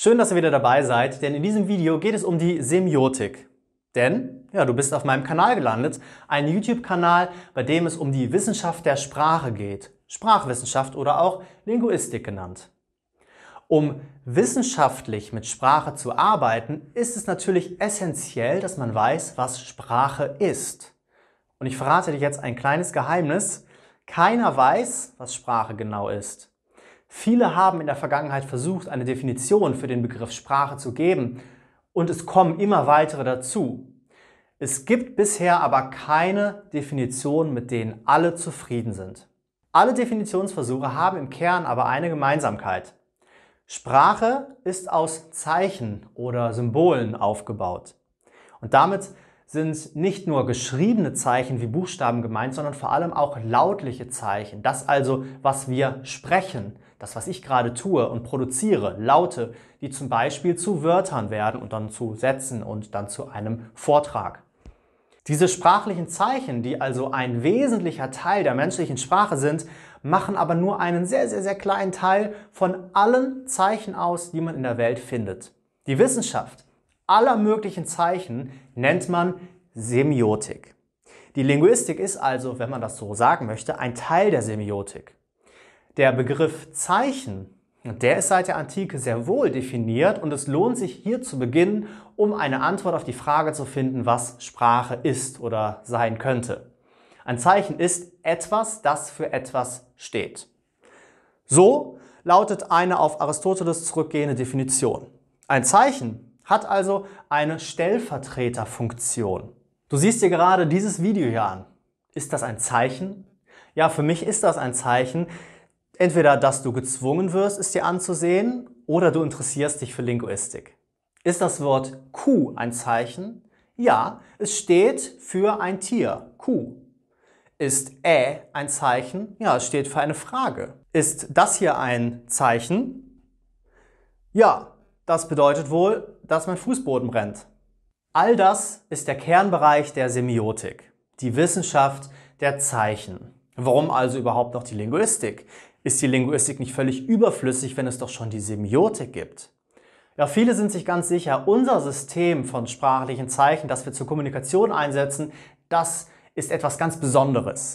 Schön, dass ihr wieder dabei seid, denn in diesem Video geht es um die Semiotik. Denn, ja, du bist auf meinem Kanal gelandet, ein YouTube-Kanal, bei dem es um die Wissenschaft der Sprache geht. Sprachwissenschaft oder auch Linguistik genannt. Um wissenschaftlich mit Sprache zu arbeiten, ist es natürlich essentiell, dass man weiß, was Sprache ist. Und ich verrate dir jetzt ein kleines Geheimnis. Keiner weiß, was Sprache genau ist. Viele haben in der Vergangenheit versucht, eine Definition für den Begriff Sprache zu geben und es kommen immer weitere dazu. Es gibt bisher aber keine Definition, mit denen alle zufrieden sind. Alle Definitionsversuche haben im Kern aber eine Gemeinsamkeit. Sprache ist aus Zeichen oder Symbolen aufgebaut. Und damit sind nicht nur geschriebene Zeichen wie Buchstaben gemeint, sondern vor allem auch lautliche Zeichen. Das also, was wir sprechen, das, was ich gerade tue und produziere, Laute, die zum Beispiel zu Wörtern werden und dann zu Sätzen und dann zu einem Vortrag. Diese sprachlichen Zeichen, die also ein wesentlicher Teil der menschlichen Sprache sind, machen aber nur einen sehr, sehr, sehr kleinen Teil von allen Zeichen aus, die man in der Welt findet. Die Wissenschaft aller möglichen Zeichen nennt man Semiotik. Die Linguistik ist also, wenn man das so sagen möchte, ein Teil der Semiotik. Der Begriff Zeichen, der ist seit der Antike sehr wohl definiert und es lohnt sich hier zu beginnen, um eine Antwort auf die Frage zu finden, was Sprache ist oder sein könnte. Ein Zeichen ist etwas, das für etwas steht. So lautet eine auf Aristoteles zurückgehende Definition. Ein Zeichen hat also eine Stellvertreterfunktion. Du siehst dir gerade dieses Video hier an. Ist das ein Zeichen? Ja, für mich ist das ein Zeichen. Entweder, dass du gezwungen wirst, es dir anzusehen, oder du interessierst dich für Linguistik. Ist das Wort Kuh ein Zeichen? Ja, es steht für ein Tier, Kuh. Ist Ä ein Zeichen? Ja, es steht für eine Frage. Ist das hier ein Zeichen? Ja, das bedeutet wohl, dass mein Fußboden brennt. All das ist der Kernbereich der Semiotik, die Wissenschaft der Zeichen. Warum also überhaupt noch die Linguistik? Ist die Linguistik nicht völlig überflüssig, wenn es doch schon die Semiotik gibt? Ja, viele sind sich ganz sicher, unser System von sprachlichen Zeichen, das wir zur Kommunikation einsetzen, das ist etwas ganz Besonderes.